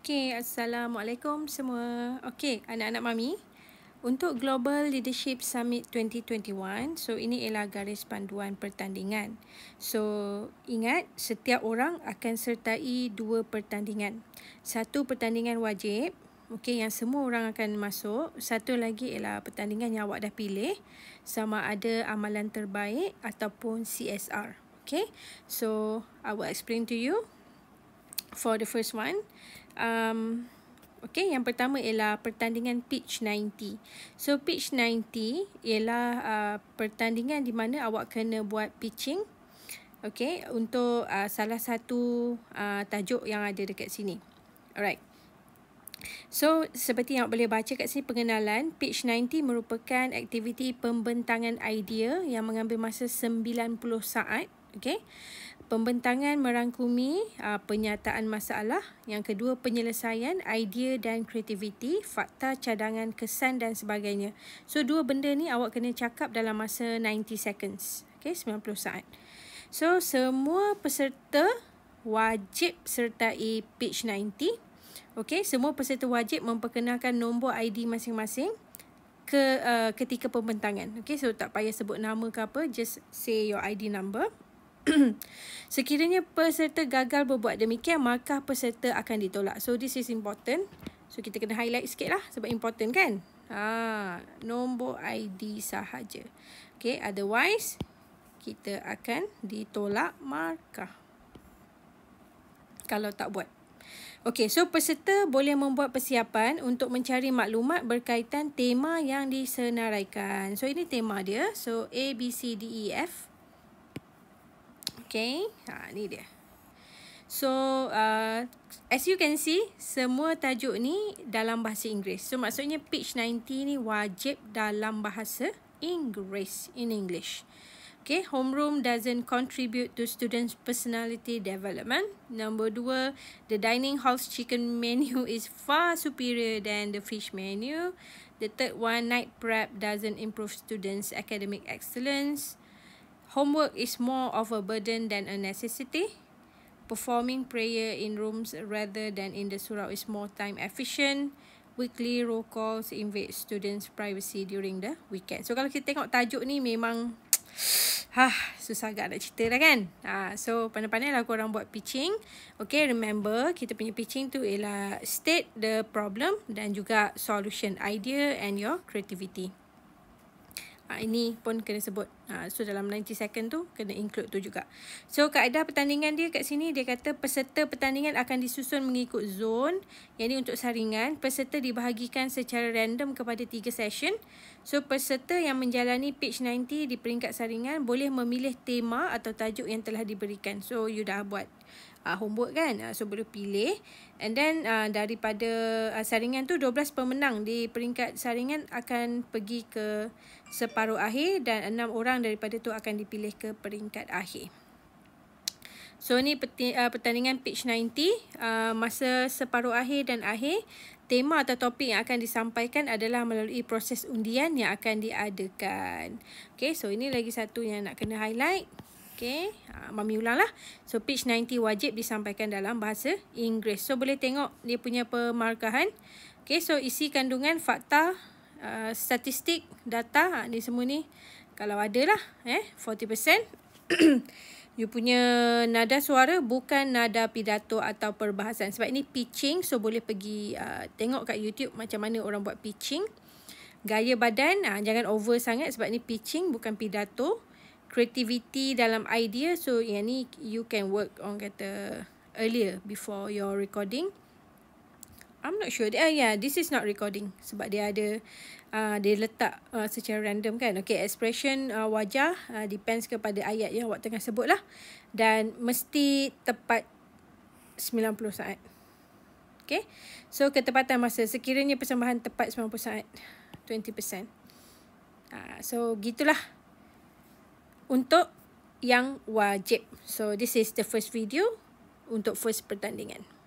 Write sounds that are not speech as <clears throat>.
Okey, Assalamualaikum semua. Okey, anak-anak mami. Untuk Global Leadership Summit 2021, so ini ialah garis panduan pertandingan. So, ingat setiap orang akan sertai dua pertandingan. Satu pertandingan wajib, okey yang semua orang akan masuk. Satu lagi ialah pertandingan yang awak dah pilih sama ada amalan terbaik ataupun CSR. Okay. So, I will explain to you for the first one. Um, okay, yang pertama ialah pertandingan pitch 90. So pitch 90 ialah uh, pertandingan di mana awak kena buat pitching. Okay, untuk uh, salah satu uh, tajuk yang ada dekat sini. Alright. So, seperti yang boleh baca kat sini pengenalan, Pitch 90 merupakan aktiviti pembentangan idea yang mengambil masa 90 saat. Okay pembentangan merangkumi uh, penyataan masalah. Yang kedua, penyelesaian, idea dan kreativiti, fakta, cadangan, kesan dan sebagainya. So, dua benda ni awak kena cakap dalam masa 90 seconds. Okay, 90 saat. So, semua peserta wajib sertai page 90. Okay, semua peserta wajib memperkenalkan nombor ID masing-masing ke uh, ketika pembentangan. Okay, so tak payah sebut nama ke apa, just say your ID number. <clears throat> Sekiranya peserta gagal berbuat demikian, markah peserta akan ditolak. So, this is important. So, kita kena highlight sikit lah sebab important kan? Ha, nombor ID sahaja. Okay, otherwise, kita akan ditolak markah. Kalau tak buat. Okay, so peserta boleh membuat persiapan untuk mencari maklumat berkaitan tema yang disenaraikan. So, ini tema dia. So, A, B, C, D, E, F. Okay. Ha, ni dia. So, uh, as you can see, semua tajuk ni dalam bahasa Inggeris. So, maksudnya page 90 ni wajib dalam bahasa Inggeris in English. Okay, homeroom doesn't contribute to students' personality development. Number dua, the dining hall's chicken menu <laughs> is far superior than the fish menu. The third one, night prep doesn't improve students' academic excellence. Homework is more of a burden than a necessity. Performing prayer in rooms rather than in the surau is more time efficient. Weekly roll calls invade students' privacy during the weekend. So kalau kita tengok tajuk ni memang <sniffs> ha, susah agak nak cerita lah kan. Ha, so pandai-pandai lah korang buat pitching. Okay remember kita punya pitching tu ialah state the problem dan juga solution idea and your creativity uh, ini pun kena sebut. Uh, so dalam 90 second tu kena include tu juga. So kaedah pertandingan dia kat sini dia kata peserta pertandingan akan disusun mengikut zon Yang ni untuk saringan. Peserta dibahagikan secara random kepada tiga session. So peserta yang menjalani pitch 90 di peringkat saringan boleh memilih tema atau tajuk yang telah diberikan. So you dah buat uh, homework kan. Uh, so boleh pilih. And then uh, daripada uh, saringan tu 12 pemenang di peringkat saringan akan pergi ke separuh akhir. Dan 6 orang daripada tu akan dipilih ke peringkat akhir. So ni peti, uh, pertandingan pitch 90. Uh, masa separuh akhir dan akhir. Tema atau topik yang akan disampaikan adalah melalui proses undian yang akan diadakan. Okay, so ini lagi satu yang nak kena highlight. Okay. Ah, Mami ulang lah. So page 90 wajib disampaikan dalam bahasa Inggeris. So boleh tengok dia punya pemarkahan. Okay. So isi kandungan fakta, uh, statistik, data. Ha, ni semua ni. Kalau ada lah. Eh. 40%. <clears throat> You punya nada suara bukan nada pidato atau perbahasan. Sebab ini pitching. So, boleh pergi uh, tengok kat YouTube macam mana orang buat pitching. Gaya badan, uh, jangan over sangat sebab ini pitching bukan pidato creativity dalam idea so yang ni you can work on kata earlier before your recording I'm not sure. Ah, yeah, this is not recording. Sebab dia ada, uh, dia letak uh, secara random kan. Okay, expression uh, wajah uh, depends kepada ayat yang awak tengah sebut lah. Dan mesti tepat 90 saat. Okay. So, ketepatan masa. Sekiranya persembahan tepat 90 saat. 20%. Uh, so, gitulah untuk yang wajib. So this is the first video untuk first pertandingan.